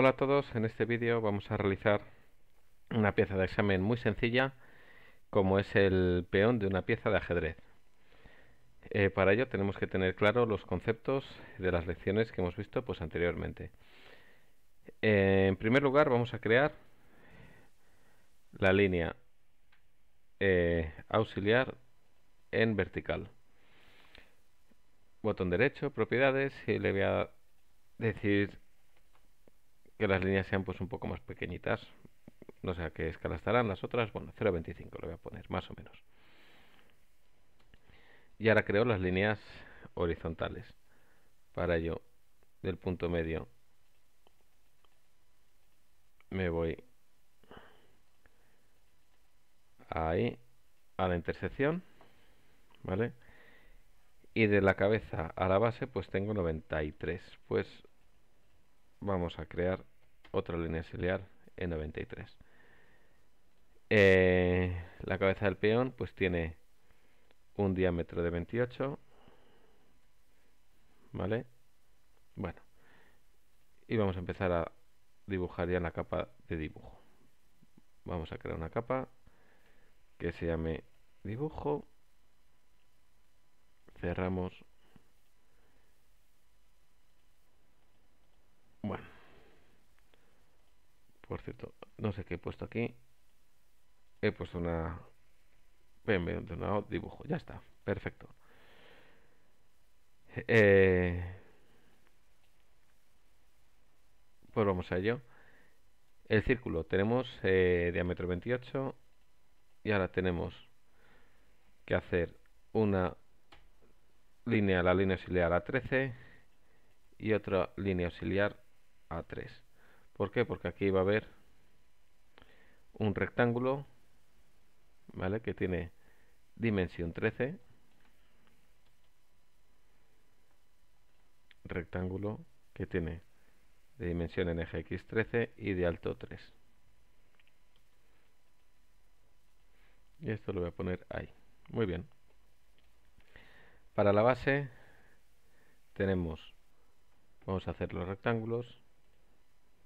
Hola a todos, en este vídeo vamos a realizar una pieza de examen muy sencilla como es el peón de una pieza de ajedrez. Eh, para ello tenemos que tener claro los conceptos de las lecciones que hemos visto pues, anteriormente. Eh, en primer lugar vamos a crear la línea eh, auxiliar en vertical. Botón derecho, propiedades y le voy a decir que las líneas sean pues un poco más pequeñitas. No sé a qué escala estarán las otras. Bueno, 0.25 lo voy a poner, más o menos. Y ahora creo las líneas horizontales. Para ello, del punto medio me voy ahí a la intersección, ¿vale? Y de la cabeza a la base pues tengo 93. Pues vamos a crear otra línea auxiliar en 93 eh, la cabeza del peón pues tiene un diámetro de 28, ¿vale? Bueno, y vamos a empezar a dibujar ya en la capa de dibujo. Vamos a crear una capa que se llame dibujo. Cerramos no sé qué he puesto aquí. He puesto una PM de dibujo, ya está, perfecto. Eh, pues vamos a ello. El círculo tenemos eh, diámetro 28 y ahora tenemos que hacer una línea, la línea auxiliar a 13 y otra línea auxiliar a 3. ¿Por qué? Porque aquí va a haber un rectángulo, Que tiene dimensión 13. Rectángulo que tiene de dimensión en eje x 13 y de alto 3. Y esto lo voy a poner ahí. Muy bien. Para la base tenemos, vamos a hacer los rectángulos,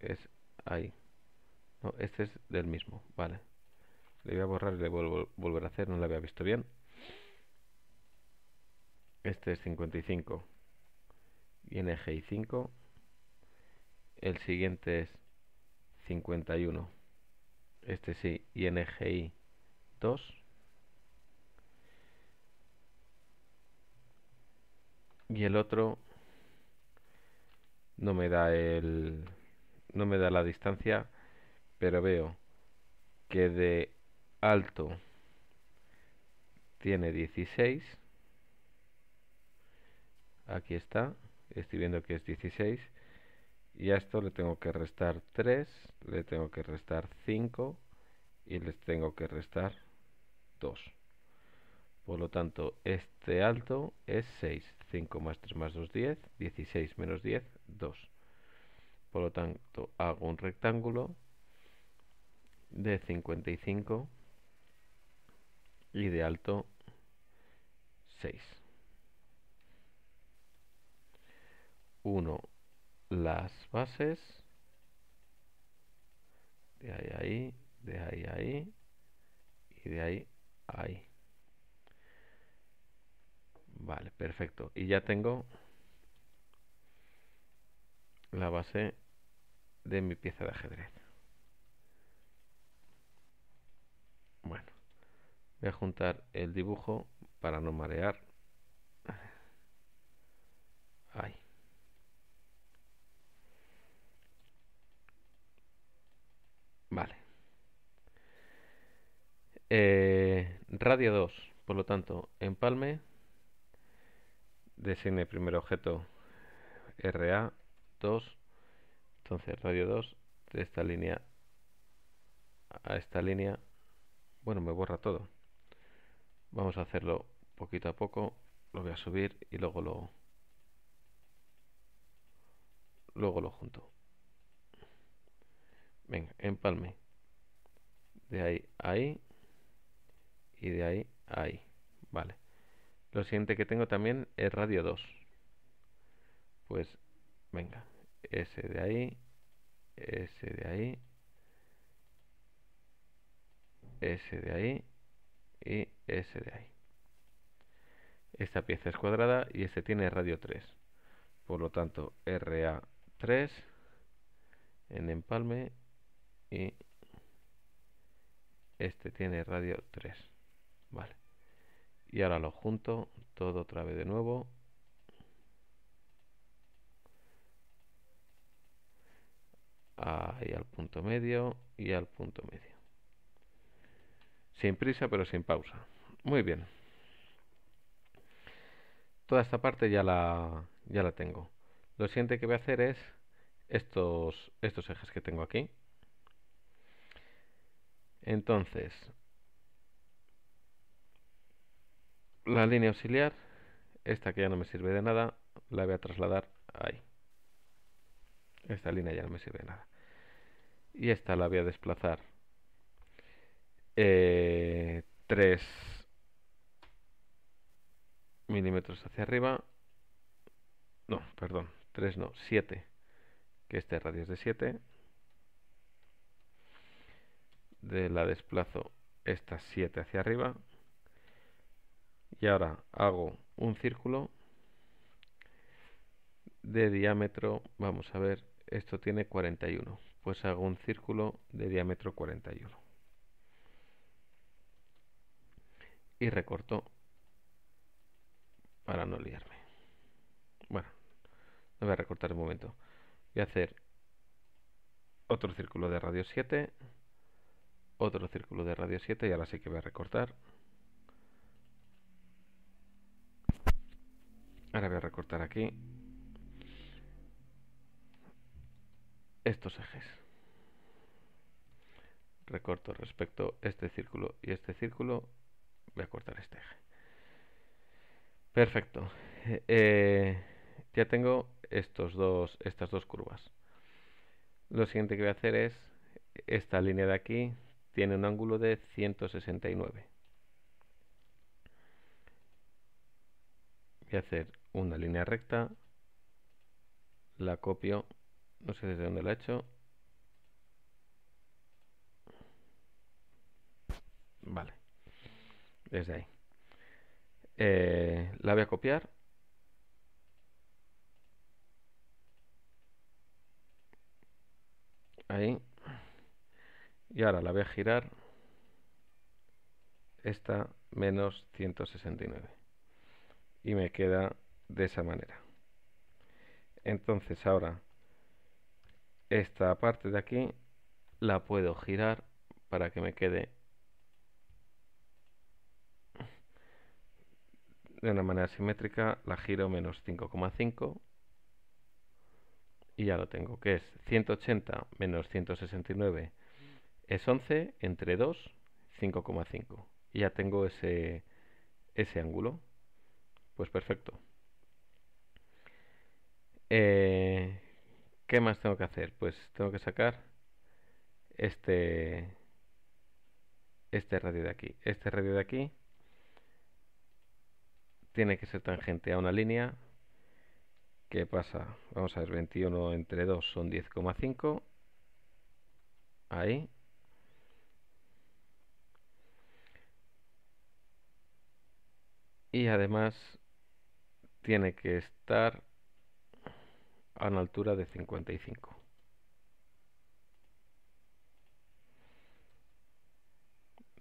es ahí no, este es del mismo vale le voy a borrar y le vuelvo volver a hacer no lo había visto bien este es 55 viene 5 el siguiente es 51 este sí INGI 2 y el otro no me da el no me da la distancia, pero veo que de alto tiene 16. Aquí está, estoy viendo que es 16. Y a esto le tengo que restar 3, le tengo que restar 5 y les tengo que restar 2. Por lo tanto, este alto es 6. 5 más 3 más 2, 10. 16 menos 10, 2. Por lo tanto, hago un rectángulo de 55 y de alto 6. uno las bases de ahí ahí, de ahí ahí y de ahí ahí. Vale, perfecto. Y ya tengo la base de mi pieza de ajedrez. Bueno, voy a juntar el dibujo para no marear. Ahí. Vale. Eh, radio 2, por lo tanto, empalme. Designe primer objeto RA 2. Entonces, radio 2 de esta línea a esta línea. Bueno, me borra todo. Vamos a hacerlo poquito a poco. Lo voy a subir y luego lo luego lo junto. Venga, empalme. De ahí a ahí y de ahí a ahí. Vale. Lo siguiente que tengo también es radio 2. Pues Venga, ese de ahí, ese de ahí, ese de ahí y ese de ahí. Esta pieza es cuadrada y este tiene radio 3. Por lo tanto, RA3 en empalme y este tiene radio 3. Vale. Y ahora lo junto todo otra vez de nuevo ahí al punto medio y al punto medio. Sin prisa pero sin pausa. Muy bien. Toda esta parte ya la, ya la tengo. Lo siguiente que voy a hacer es estos, estos ejes que tengo aquí. Entonces, la línea auxiliar, esta que ya no me sirve de nada, la voy a trasladar ahí. Esta línea ya no me sirve de nada y esta la voy a desplazar 3 eh, milímetros hacia arriba no, perdón, 3 no, 7 que este radio es de 7 de la desplazo esta 7 hacia arriba y ahora hago un círculo de diámetro, vamos a ver, esto tiene 41 pues hago un círculo de diámetro 41. Y recorto para no liarme. Bueno, no voy a recortar un momento. Voy a hacer otro círculo de radio 7, otro círculo de radio 7 y ahora sí que voy a recortar. Ahora voy a recortar aquí estos ejes. Recorto respecto a este círculo y este círculo. Voy a cortar este eje. Perfecto. Eh, ya tengo estos dos, estas dos curvas. Lo siguiente que voy a hacer es, esta línea de aquí tiene un ángulo de 169. Voy a hacer una línea recta, la copio no sé desde dónde la he hecho. Vale. Desde ahí. Eh, la voy a copiar. Ahí. Y ahora la voy a girar. Esta menos 169. Y me queda de esa manera. Entonces ahora esta parte de aquí la puedo girar para que me quede de una manera simétrica la giro menos 5,5 y ya lo tengo que es 180 menos 169 es 11 entre 2 5,5 y ya tengo ese ese ángulo pues perfecto eh, ¿Qué más tengo que hacer? Pues tengo que sacar este este radio de aquí. Este radio de aquí tiene que ser tangente a una línea ¿Qué pasa, vamos a ver, 21 entre 2 son 10,5. Ahí. Y además tiene que estar a una altura de 55.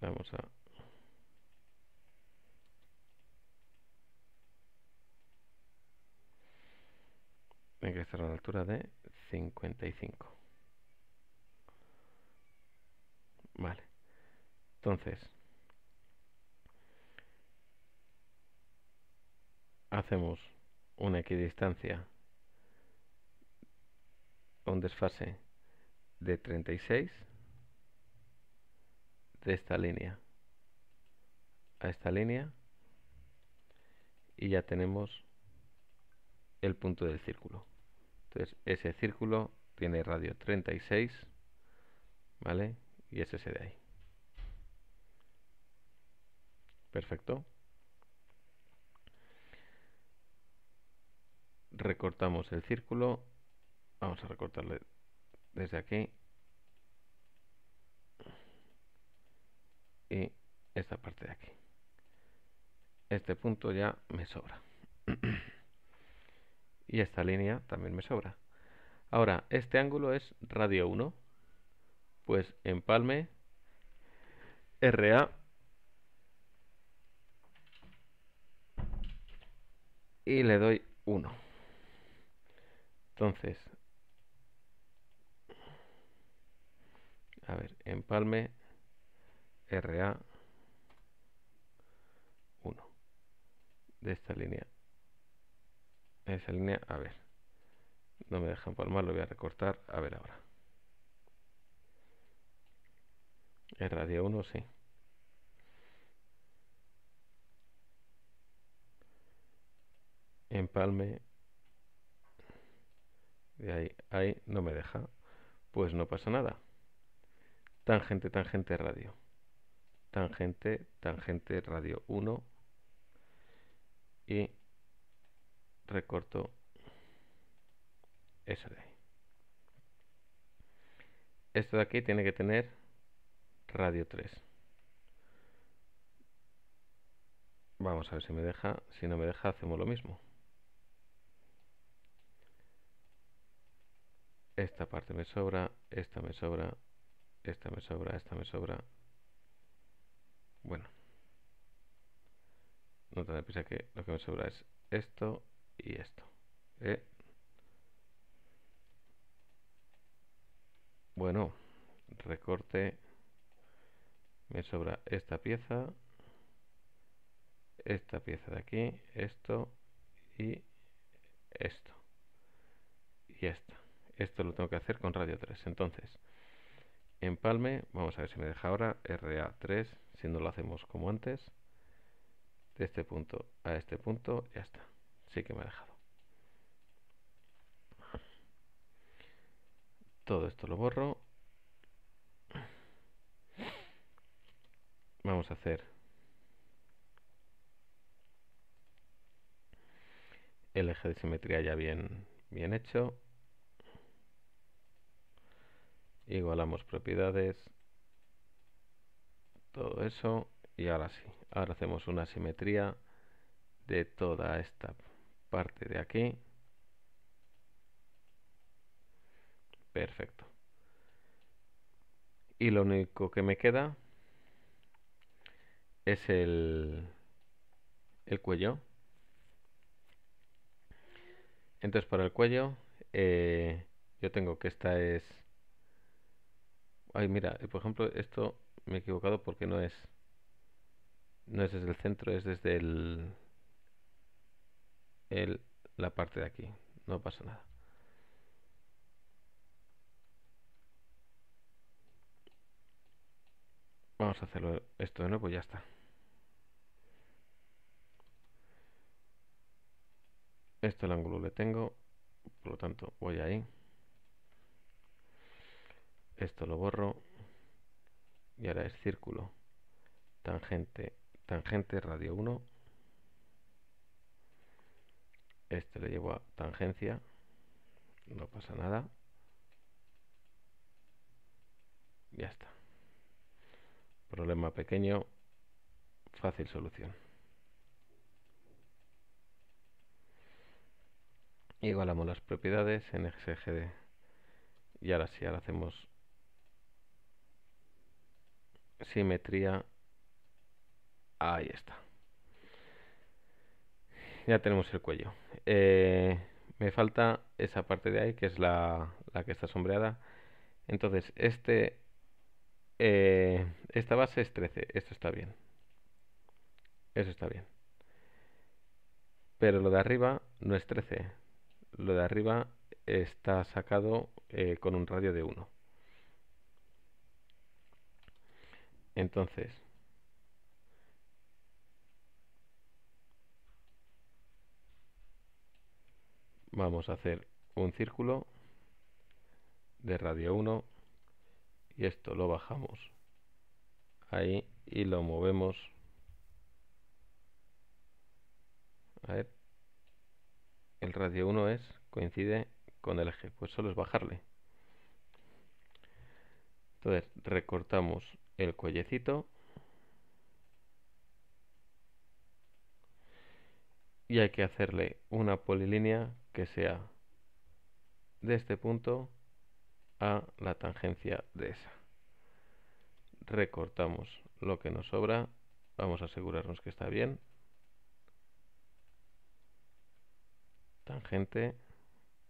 Vamos a Hay que estar a la altura de 55. Vale. Entonces, hacemos una equidistancia un desfase de 36 de esta línea a esta línea y ya tenemos el punto del círculo entonces ese círculo tiene radio 36 vale y es ese de ahí perfecto recortamos el círculo vamos a recortarle desde aquí y esta parte de aquí este punto ya me sobra y esta línea también me sobra ahora este ángulo es radio 1 pues empalme RA y le doy 1 entonces a ver, empalme RA 1 de esta línea. Esa línea, a ver, no me deja empalmar, lo voy a recortar, a ver ahora. radio 1, sí. Empalme. De ahí, ahí no me deja. Pues no pasa nada. Tangente, tangente radio. Tangente, tangente radio 1. Y recorto eso de ahí. Esto de aquí tiene que tener radio 3. Vamos a ver si me deja. Si no me deja, hacemos lo mismo. Esta parte me sobra, esta me sobra, esta me sobra, esta me sobra. Bueno. No te pieza que lo que me sobra es esto y esto. ¿eh? Bueno, recorte. Me sobra esta pieza. Esta pieza de aquí. Esto y esto. Y esta. Esto lo tengo que hacer con radio 3. Entonces empalme, vamos a ver si me deja ahora, RA3, si no lo hacemos como antes, de este punto a este punto, ya está, sí que me ha dejado. Todo esto lo borro. Vamos a hacer el eje de simetría ya bien, bien hecho igualamos propiedades todo eso y ahora sí ahora hacemos una simetría de toda esta parte de aquí perfecto y lo único que me queda es el, el cuello entonces para el cuello eh, yo tengo que esta es Ay, mira, eh, por ejemplo, esto me he equivocado porque no es. No es desde el centro, es desde el. el la parte de aquí. No pasa nada. Vamos a hacerlo esto de nuevo, ya está. Esto el ángulo le tengo, por lo tanto voy ahí esto lo borro y ahora es círculo, tangente, tangente radio 1, este le llevo a tangencia, no pasa nada, ya está. Problema pequeño, fácil solución. Igualamos las propiedades en XGD. Y ahora sí, ahora hacemos simetría. Ahí está. Ya tenemos el cuello. Eh, me falta esa parte de ahí, que es la, que está sombreada. Entonces, este, eh, esta base es 13. Esto está bien. Eso está bien. Pero lo de arriba no es 13. Lo de arriba está sacado eh, con un radio de 1. Entonces, vamos a hacer un círculo de radio 1 y esto lo bajamos ahí y lo movemos el radio 1 es coincide con el eje pues solo es bajarle entonces recortamos el cuellecito. Y hay que hacerle una polilínea que sea de este punto a la tangencia de esa. Recortamos lo que nos sobra. Vamos a asegurarnos que está bien. Tangente,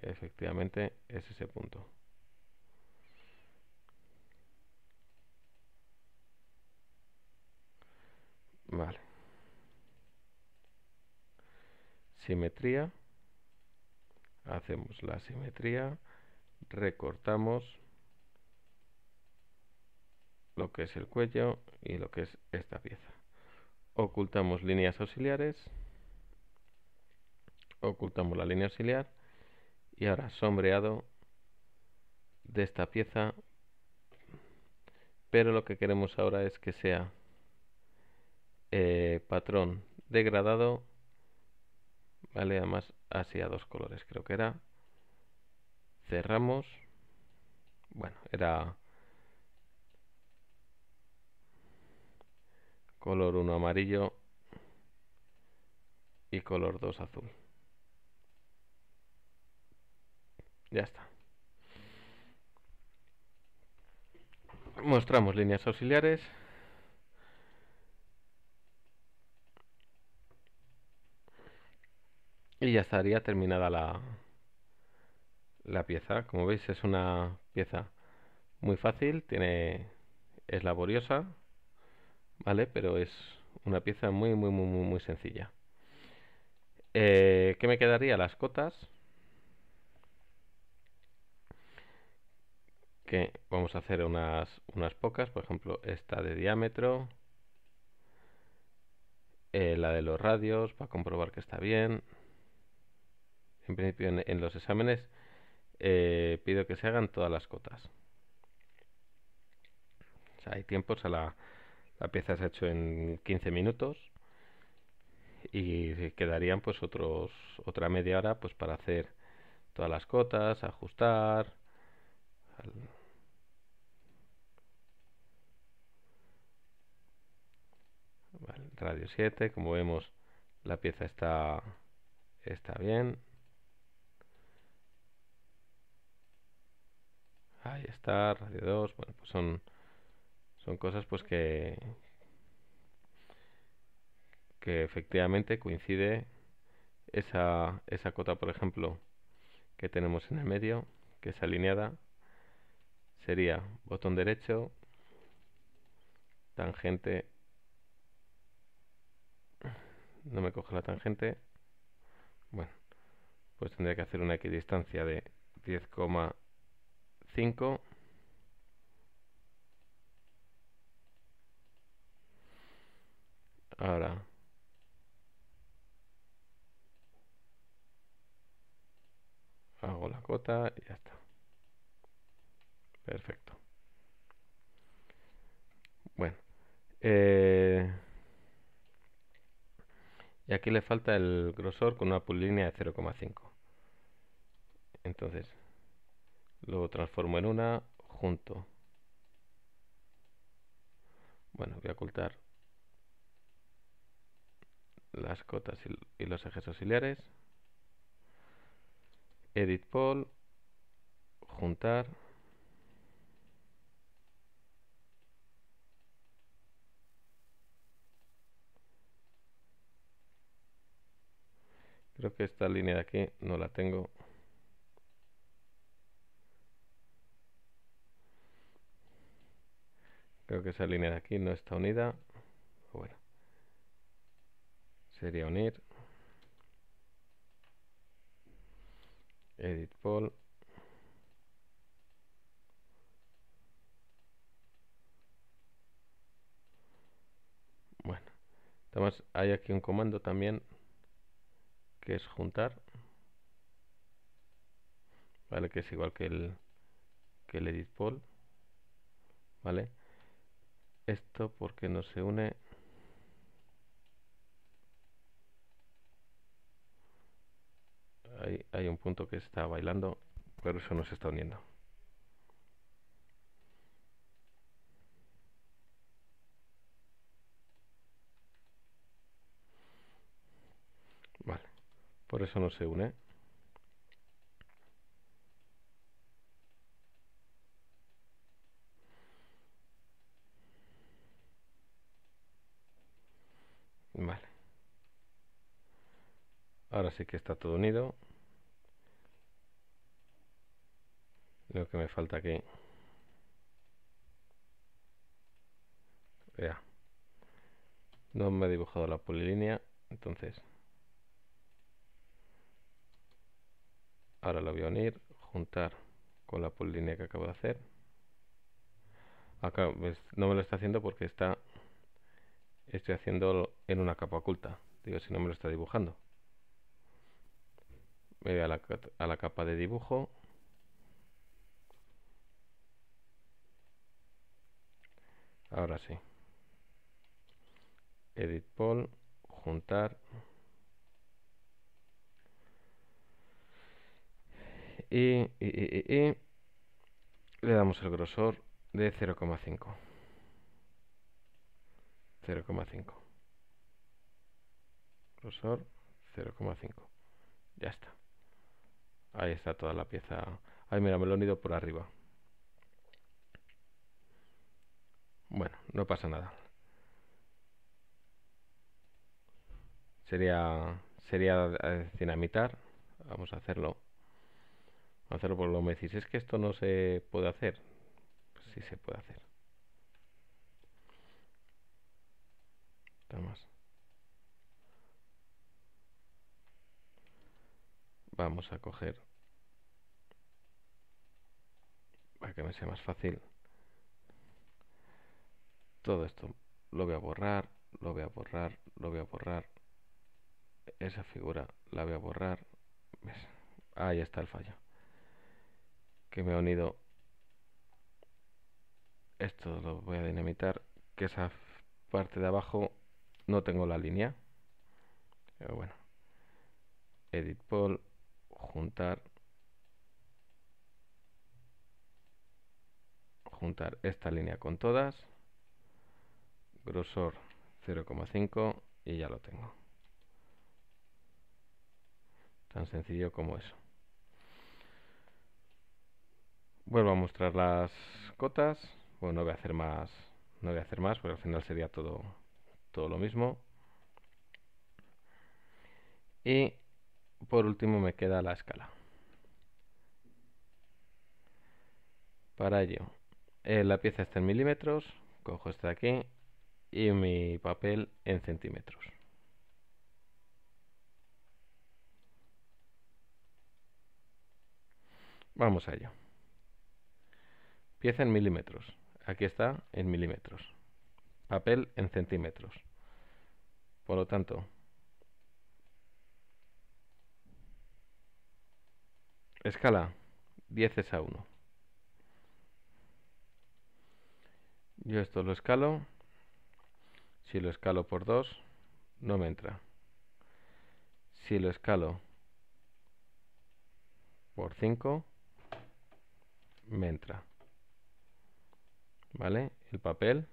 efectivamente, es ese punto. Vale. Simetría. Hacemos la simetría. Recortamos lo que es el cuello y lo que es esta pieza. Ocultamos líneas auxiliares. Ocultamos la línea auxiliar. Y ahora sombreado de esta pieza. Pero lo que queremos ahora es que sea eh, patrón degradado vale además así a dos colores creo que era cerramos bueno era color 1 amarillo y color 2 azul ya está mostramos líneas auxiliares y ya estaría terminada la, la pieza. Como veis es una pieza muy fácil, tiene es laboriosa, ¿vale? Pero es una pieza muy, muy, muy, muy, sencilla. Eh, ¿Qué me quedaría? Las cotas. Que vamos a hacer unas, unas pocas, por ejemplo, esta de diámetro. Eh, la de los radios, para comprobar que está bien. En principio, en, los exámenes eh, pido que se hagan todas las cotas. hay tiempos, la, pieza se ha hecho en 15 minutos y quedarían pues otros otra media hora pues para hacer todas las cotas, ajustar, radio 7, como vemos la pieza está, está bien. ahí está Radio 2, bueno, pues son, son cosas pues que, que efectivamente coincide esa, esa cota, por ejemplo, que tenemos en el medio, que es alineada, sería botón derecho, tangente, no me coge la tangente, bueno, pues tendría que hacer una equidistancia de 10,5 ahora hago la cota y ya está perfecto bueno eh, y aquí le falta el grosor con una línea de 0,5 entonces lo transformo en una junto bueno voy a ocultar las cotas y los ejes auxiliares edit pole juntar creo que esta línea de aquí no la tengo creo que esa línea de aquí no está unida bueno sería unir edit pol bueno además hay aquí un comando también que es juntar vale que es igual que el que el edit poll vale esto porque no se une hay, hay un punto que está bailando pero eso no se está uniendo vale por eso no se une ahora sí que está todo unido lo que me falta aquí ya no me he dibujado la polilínea entonces ahora lo voy a unir juntar con la polilínea que acabo de hacer acá no me lo está haciendo porque está estoy haciendo en una capa oculta digo si no me lo está dibujando me voy a la, capa de dibujo ahora sí edit pol. juntar y, y, y, y, le damos el grosor de 0,5 0,5 grosor 0,5 ya está Ahí está toda la pieza. Ay, mira, me lo he unido por arriba. Bueno, no pasa nada. Sería sería dinamitar. Eh, Vamos a hacerlo. hacerlo por lo menos Es que esto no se puede hacer. Si sí se puede hacer. vamos a coger para que me sea más fácil todo esto lo voy a borrar lo voy a borrar lo voy a borrar esa figura la voy a borrar ahí está el fallo que me ha unido esto lo voy a dinamitar que esa parte de abajo no tengo la línea pero bueno edit pole juntar juntar esta línea con todas grosor 0,5 y ya lo tengo tan sencillo como eso vuelvo a mostrar las cotas bueno no voy a hacer más no voy a hacer más porque al final sería todo todo lo mismo y por último me queda la escala. Para ello, eh, la pieza está en milímetros, cojo esta de aquí y mi papel en centímetros. Vamos a ello. Pieza en milímetros. Aquí está en milímetros. Papel en centímetros. Por lo tanto, Escala 10 es a 1. Yo esto lo escalo. Si lo escalo por 2, no me entra. Si lo escalo por 5, me entra. ¿Vale? El papel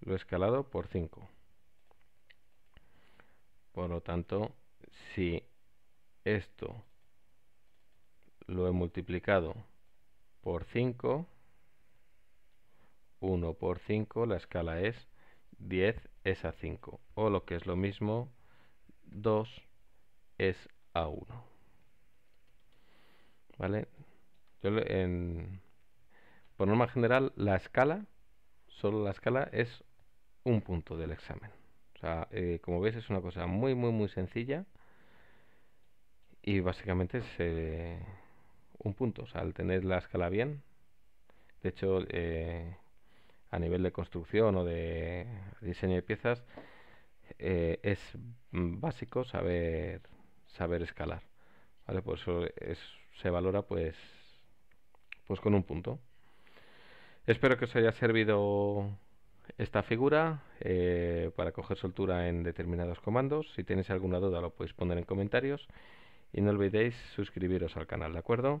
lo he escalado por 5. Por lo tanto, si esto lo he multiplicado por 5, 1 por 5, la escala es 10 es a 5, o lo que es lo mismo, 2 es a 1. ¿Vale? Yo en, por norma general, la escala, solo la escala es un punto del examen. Eh, como veis es una cosa muy, muy, muy sencilla y básicamente se un punto, al tener la escala bien, de hecho, eh, a nivel de construcción o de diseño de piezas, eh, es básico saber, saber escalar, ¿vale? Por eso se valora pues, pues con un punto. Espero que os haya servido esta figura eh, para coger soltura en determinados comandos. Si tenéis alguna duda lo podéis poner en comentarios. Y no olvidéis suscribiros al canal, ¿de acuerdo?